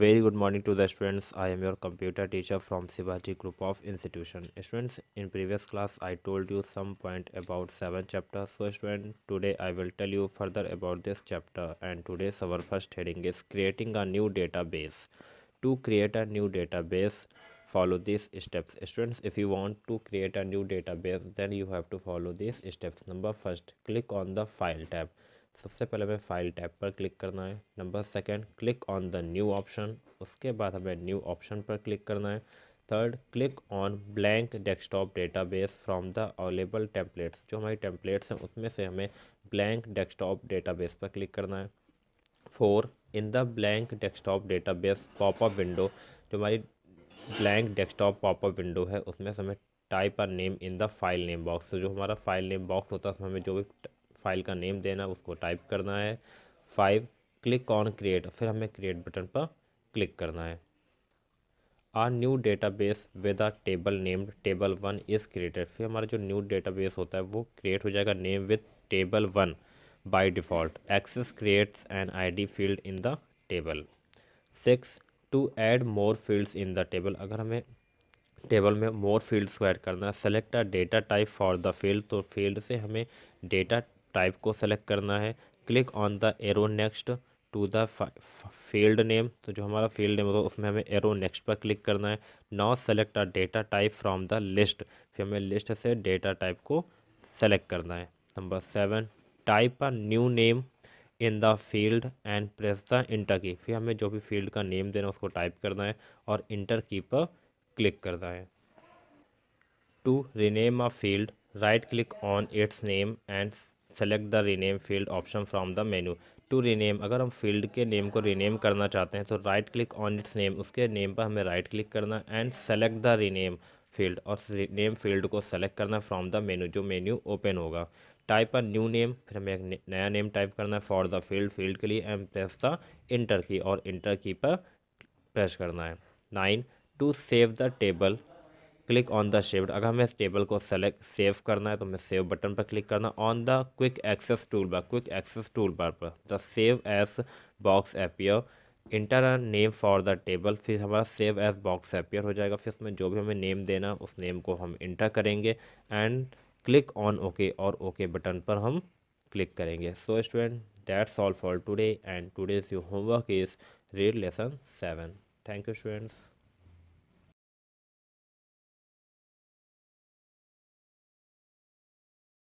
Very good morning to the students. I am your computer teacher from Sivaji Group of Institution. Students, in previous class I told you some point about 7 chapters. So students, today I will tell you further about this chapter and today's our first heading is creating a new database. To create a new database, follow these steps. Students, if you want to create a new database, then you have to follow these steps. Number first, click on the file tab सबसे पहले हमें file tab पर click करना है number second click on the new option उसके बाद हमें new option पर क्लिक करना है third click on blank desktop database from the available templates जो हमारी टेम्पलेट्स हैं उसमें से हमें ब्लैंक डेस्कटॉप डेटाबेस पर क्लिक करना है four in the blank desktop database popup window जो हमारी ब्लैंक डेस्कटॉप पॉपअप विंडो है उसमें से हमें type a name in the file name box जो हमारा फाइल नेम बॉक्स होता है उसमें हमें जो भी फाइल का नेम देना उसको टाइप करना है फाइव क्लिक ऑन क्रिएट फिर हमें क्रिएट बटन पर क्लिक करना है a new database with a table named table one is created फिर हमारा जो न्यू डेटा बेस होता है वो क्रिएट हो जाएगा name with table one by default access creates an I D field in the table six to add more fields in the table अगर हमें टेबल में मोर फील्ड्स को ऐड करना है select a data type for the field तो field से हमें data type को सेलेक्ट करना है click on the arrow next to the field name तो जो हमारा फील्ड नेम होगा उसमें हमें एरो नेक्स्ट पर क्लिक करना है now select a data type from the list फिर हमें लिस्ट से डेटा टाइप को सेलेक्ट करना है number seven type a new name in the field and press the enter key फिर हमें जो भी फील्ड का नेम देना है उसको टाइप करना है और इंटर की पर क्लिक करना है to rename a field right click on its name and select the rename field option from the menu to rename अगर हम फील्ड के नेम को रीनेम करना चाहते हैं तो right click on its name उसके नेम पर हमें राइट क्लिक करना and select the rename field और नेम फील्ड को सेलेक्ट करना फ्रॉम द मेन्यू जो मेन्यू ओपन होगा टाइप अ न्यू नेम फिर हमें एक नया नेम टाइप करना है फॉर द फील्ड फील्ड के लिए एंड प्रेस द इंटर की और इंटर की पर प्रेस करना है nine to save the table click on the save अगर हमें इस टेबल को सेलेक्ट सेव करना है तो हमें सेव बटन पर क्लिक करना on the quick access toolbar quick access toolbar पर the save as box appear enter a name for the table फिर हमारा सेव एस बॉक्स एपियर हो जाएगा फिर उसमें जो भी हमें नेम देना उस नेम को हम इंटर करेंगे एंड क्लिक ऑन ओके और ओके okay बटन पर हम क्लिक करेंगे so student that's all for today and today's your homework is read lesson seven thank you students